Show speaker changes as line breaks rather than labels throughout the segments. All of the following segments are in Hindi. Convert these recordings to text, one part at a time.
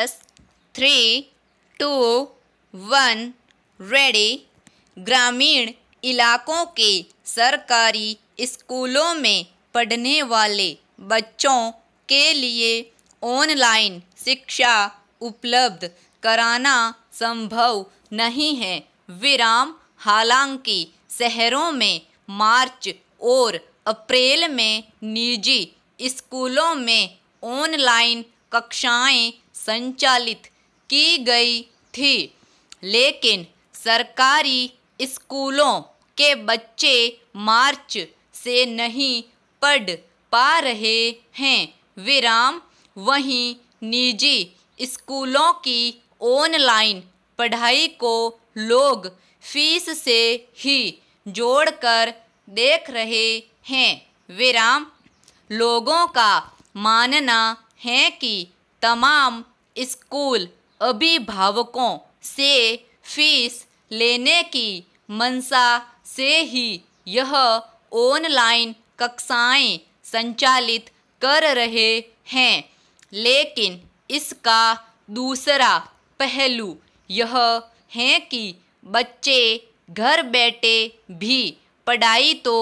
Yes, three, two, one ready ग्रामीण इलाकों के सरकारी स्कूलों में पढ़ने वाले बच्चों के लिए ऑनलाइन शिक्षा उपलब्ध कराना संभव नहीं है विराम हालांकि शहरों में मार्च और अप्रैल में निजी स्कूलों में ऑनलाइन कक्षाएं संचालित की गई थी लेकिन सरकारी स्कूलों के बच्चे मार्च से नहीं पढ़ पा रहे हैं विराम वहीं निजी स्कूलों की ऑनलाइन पढ़ाई को लोग फीस से ही जोड़कर देख रहे हैं विराम लोगों का मानना है कि तमाम स्कूल अभिभावकों से फीस लेने की मंशा से ही यह ऑनलाइन कक्षाएं संचालित कर रहे हैं लेकिन इसका दूसरा पहलू यह है कि बच्चे घर बैठे भी पढ़ाई तो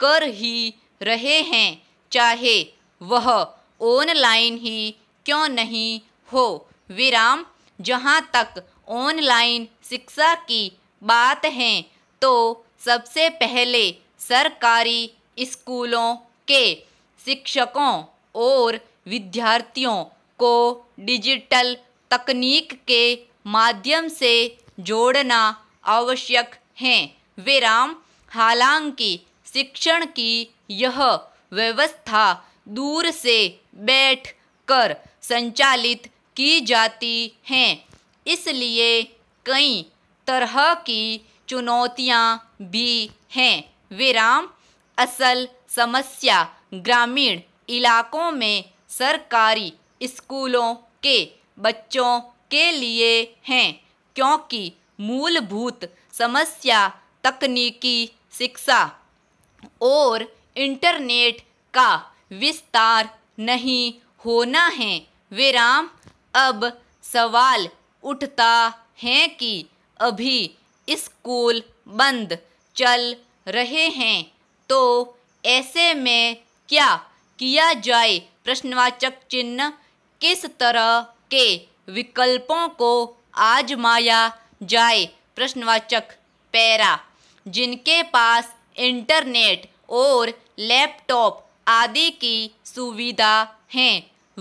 कर ही रहे हैं चाहे वह ऑनलाइन ही क्यों नहीं हो विराम जहाँ तक ऑनलाइन शिक्षा की बात है तो सबसे पहले सरकारी स्कूलों के शिक्षकों और विद्यार्थियों को डिजिटल तकनीक के माध्यम से जोड़ना आवश्यक है विराम हालांकि शिक्षण की यह व्यवस्था दूर से बैठ कर संचालित की जाती हैं इसलिए कई तरह की चुनौतियाँ भी हैं विराम असल समस्या ग्रामीण इलाकों में सरकारी स्कूलों के बच्चों के लिए हैं क्योंकि मूलभूत समस्या तकनीकी शिक्षा और इंटरनेट का विस्तार नहीं होना है विराम अब सवाल उठता है कि अभी स्कूल बंद चल रहे हैं तो ऐसे में क्या किया जाए प्रश्नवाचक चिन्ह किस तरह के विकल्पों को आजमाया जाए प्रश्नवाचक पैरा जिनके पास इंटरनेट और लैपटॉप आदि की सुविधा हैं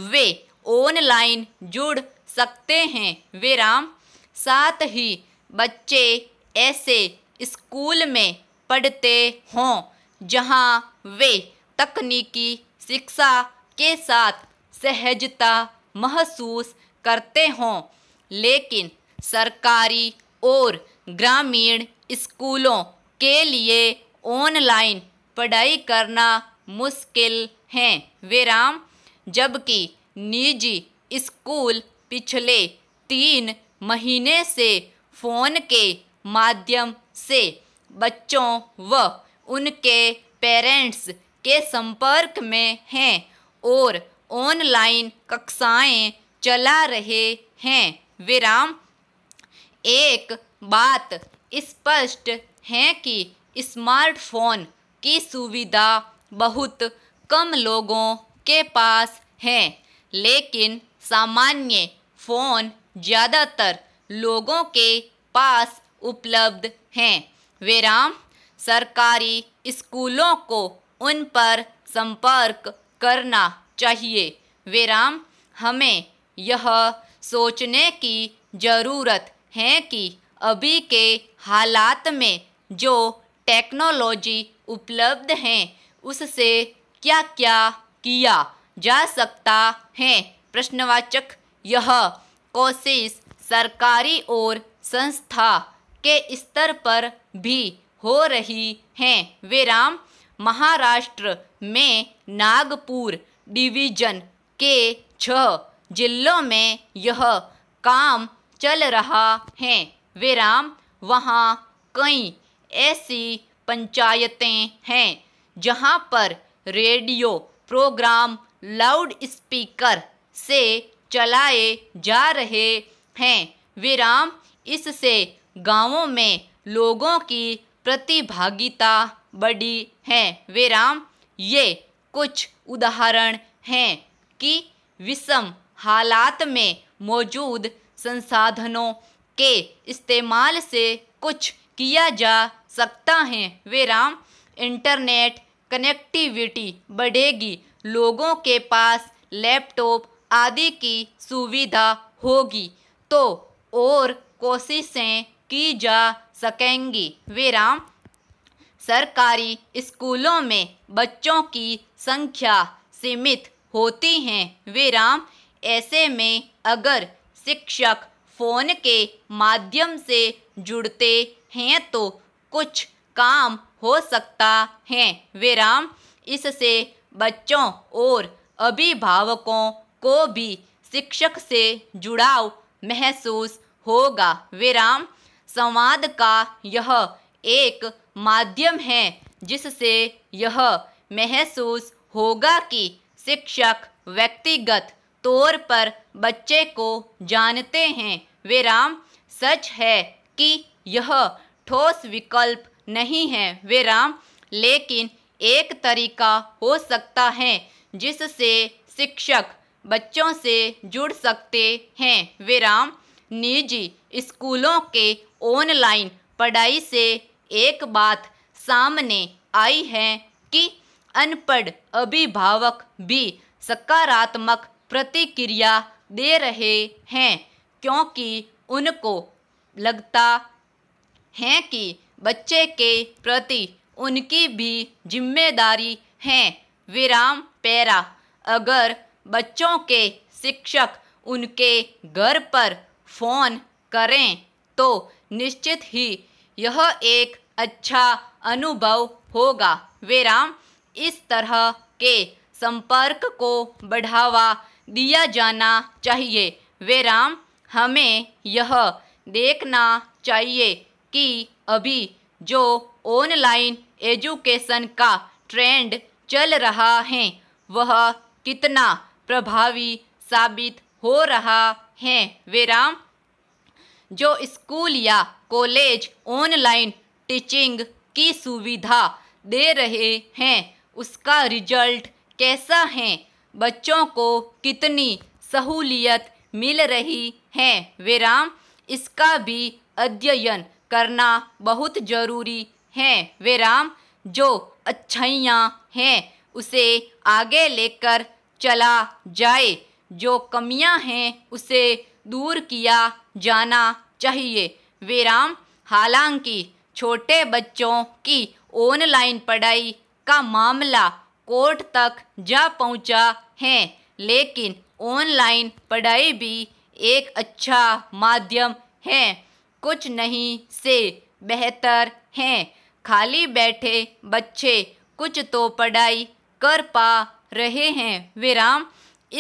वे ऑनलाइन जुड़ सकते हैं विराम साथ ही बच्चे ऐसे स्कूल में पढ़ते हों जहां वे तकनीकी शिक्षा के साथ सहजता महसूस करते हों लेकिन सरकारी और ग्रामीण स्कूलों के लिए ऑनलाइन पढ़ाई करना मुश्किल है विराम जबकि निजी स्कूल पिछले तीन महीने से फ़ोन के माध्यम से बच्चों व उनके पेरेंट्स के संपर्क में हैं और ऑनलाइन कक्षाएं चला रहे हैं विराम एक बात स्पष्ट है कि स्मार्टफोन की सुविधा बहुत कम लोगों के पास है लेकिन सामान्य फ़ोन ज़्यादातर लोगों के पास उपलब्ध हैं विराम सरकारी स्कूलों को उन पर संपर्क करना चाहिए विराम हमें यह सोचने की ज़रूरत है कि अभी के हालात में जो टेक्नोलॉजी उपलब्ध हैं उससे क्या क्या किया जा सकता है प्रश्नवाचक यह कोशिश सरकारी और संस्था के स्तर पर भी हो रही हैं विराम महाराष्ट्र में नागपुर डिवीजन के छह जिलों में यह काम चल रहा है विराम वहाँ कई ऐसी पंचायतें हैं जहाँ पर रेडियो प्रोग्राम लाउड स्पीकर से चलाए जा रहे हैं विराम इससे गांवों में लोगों की प्रतिभागिता बढ़ी है विराम ये कुछ उदाहरण हैं कि विषम हालात में मौजूद संसाधनों के इस्तेमाल से कुछ किया जा सकता है विराम इंटरनेट कनेक्टिविटी बढ़ेगी लोगों के पास लैपटॉप आदि की सुविधा होगी तो और कोशिशें की जा सकेंगी विराम सरकारी स्कूलों में बच्चों की संख्या सीमित होती हैं विराम ऐसे में अगर शिक्षक फ़ोन के माध्यम से जुड़ते हैं तो कुछ काम हो सकता है विराम इससे बच्चों और अभिभावकों को भी शिक्षक से जुड़ाव महसूस होगा विराम संवाद का यह एक माध्यम है जिससे यह महसूस होगा कि शिक्षक व्यक्तिगत तौर पर बच्चे को जानते हैं विराम सच है कि यह ठोस विकल्प नहीं है विराम लेकिन एक तरीका हो सकता है जिससे शिक्षक बच्चों से जुड़ सकते हैं विराम निजी स्कूलों के ऑनलाइन पढ़ाई से एक बात सामने आई है कि अनपढ़ अभिभावक भी सकारात्मक प्रतिक्रिया दे रहे हैं क्योंकि उनको लगता है कि बच्चे के प्रति उनकी भी जिम्मेदारी है विराम पैरा अगर बच्चों के शिक्षक उनके घर पर फ़ोन करें तो निश्चित ही यह एक अच्छा अनुभव होगा विराम इस तरह के संपर्क को बढ़ावा दिया जाना चाहिए विराम हमें यह देखना चाहिए कि अभी जो ऑनलाइन एजुकेशन का ट्रेंड चल रहा है वह कितना प्रभावी साबित हो रहा है विराम जो स्कूल या कॉलेज ऑनलाइन टीचिंग की सुविधा दे रहे हैं उसका रिजल्ट कैसा है बच्चों को कितनी सहूलियत मिल रही है विराम इसका भी अध्ययन करना बहुत ज़रूरी हैं वे राम जो अच्छाइयाँ हैं उसे आगे लेकर चला जाए जो कमियां हैं उसे दूर किया जाना चाहिए वे राम हालांकि छोटे बच्चों की ऑनलाइन पढ़ाई का मामला कोर्ट तक जा पहुंचा है लेकिन ऑनलाइन पढ़ाई भी एक अच्छा माध्यम है कुछ नहीं से बेहतर हैं खाली बैठे बच्चे कुछ तो पढ़ाई कर पा रहे हैं विराम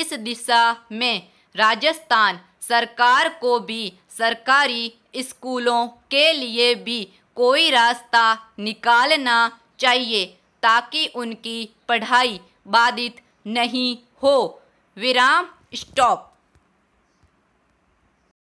इस दिशा में राजस्थान सरकार को भी सरकारी स्कूलों के लिए भी कोई रास्ता निकालना चाहिए ताकि उनकी पढ़ाई बाधित नहीं हो विराम स्टॉप